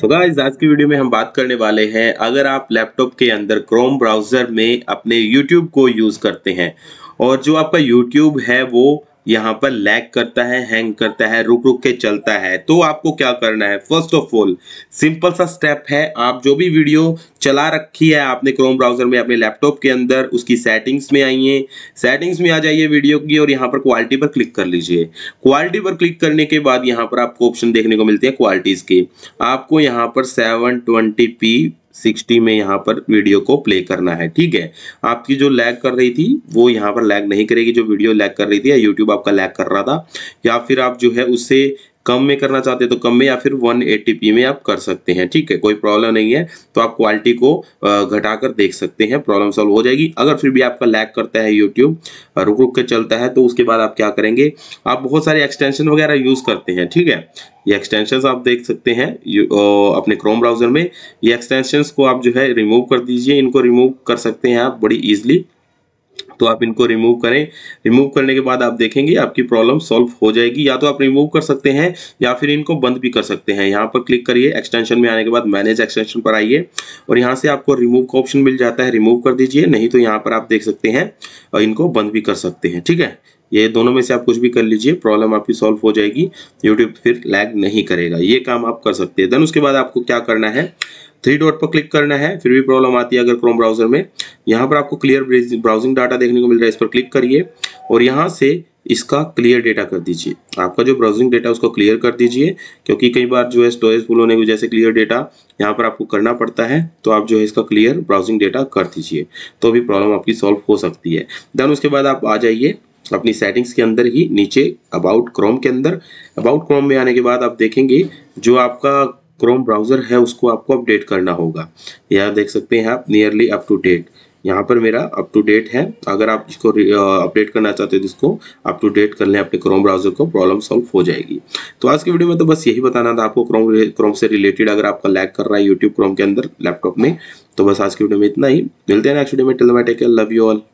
so guys आज की video में हम बात करने वाले हैं अगर आप लैपटॉप के अंदर क्रोम ब्राउज़र में अपने यूट्यूब को यूज़ करते हैं और जो आपका यूट्यूब है वो यहाँ पर लैग करता है हैंग करता है रुक रुक के चलता है तो आपको क्या करना है फर्स्ट ऑफ ऑल सिंपल सा स्टेप है आप जो भी वीडियो चला रखी है आपने क्रोम ब्राउजर में अपने लैपटॉप के अंदर उसकी सेटिंग्स में आइए सेटिंग्स में आ जाइए वीडियो की और यहाँ पर क्वालिटी पर क्लिक कर लीजिए क्वालिटी पर क्लिक करने के बाद यहाँ पर आपको ऑप्शन देखने को मिलते हैं क्वालिटीज़ के आपको यहाँ पर सेवन ट्वेंटी पी सिक्सटी में यहाँ पर वीडियो को प्ले करना है ठीक है आपकी जो लैग कर रही थी वो यहाँ पर लैग नहीं करेगी जो वीडियो लैग कर रही थी या यूट्यूब आपका लैग कर रहा था या फिर आप जो है उससे कम में करना चाहते हैं तो कम में या फिर 180p में आप कर सकते हैं ठीक है कोई प्रॉब्लम नहीं है तो आप क्वालिटी को घटाकर देख सकते हैं प्रॉब्लम सॉल्व हो जाएगी अगर फिर भी आपका लैग करता है यूट्यूब रुक रुक के चलता है तो उसके बाद आप क्या करेंगे आप बहुत सारे एक्सटेंशन वगैरह यूज़ करते हैं ठीक है ये एक्सटेंशन आप देख सकते हैं अपने क्रोम ब्राउज़र में ये एक्सटेंशन को आप जो है रिमूव कर दीजिए इनको रिमूव कर सकते हैं आप बड़ी ईजिली तो आप इनको रिमूव करें रिमूव करने के बाद आप देखेंगे आपकी प्रॉब्लम सॉल्व हो जाएगी या तो आप रिमूव कर सकते हैं या फिर इनको बंद भी कर सकते हैं यहाँ पर क्लिक करिए एक्सटेंशन में आने के बाद मैनेज एक्सटेंशन पर आइए और यहाँ से आपको रिमूव का ऑप्शन मिल जाता है रिमूव कर दीजिए नहीं तो यहाँ पर आप देख सकते हैं और इनको बंद भी कर सकते हैं ठीक है ये दोनों में से आप कुछ भी कर लीजिए प्रॉब्लम आपकी सॉल्व हो जाएगी यूट्यूब फिर लैग नहीं करेगा ये काम आप कर सकते हैं देन उसके बाद आपको क्या करना है थ्री डॉट पर क्लिक करना है फिर भी प्रॉब्लम आती है अगर क्रोम ब्राउजर में यहाँ पर आपको क्लियर ब्राउजिंग डाटा देखने को मिल रहा है इस पर क्लिक करिए और यहाँ से इसका क्लियर डेटा कर दीजिए आपका जो ब्राउजिंग डेटा उसको क्लियर कर दीजिए क्योंकि कई बार जो है स्टोरेज फुल होने की वजह से क्लियर डेटा यहाँ पर आपको करना पड़ता है तो आप जो है इसका क्लियर ब्राउजिंग डेटा कर दीजिए तो भी प्रॉब्लम आपकी सॉल्व हो सकती है देन उसके बाद आप आ जाइए अपनी सेटिंग्स के अंदर ही नीचे अबाउट क्रोम के अंदर अबाउट क्रोम में आने के बाद आप देखेंगे जो आपका क्रोम ब्राउज़र है उसको आपको अपडेट करना होगा यह देख सकते हैं आप नियरली अप टू डेट यहाँ पर मेरा अप टू डेट है अगर आप इसको अपडेट करना चाहते हो तो इसको अप टू डेट कर लें अपने क्रोम ब्राउजर को प्रॉब्लम सॉल्व हो जाएगी तो आज की वीडियो में तो बस यही बताना था आपको क्रोम क्रोम से रिलेटेड अगर आपका लैग कर रहा है यूट्यूब क्रोम के अंदर लैपटॉप में तो बस आज की वीडियो में इतना ही मिलते हैं नेक्स्ट वीडियो में टेलोमेटिक लव यू ऑल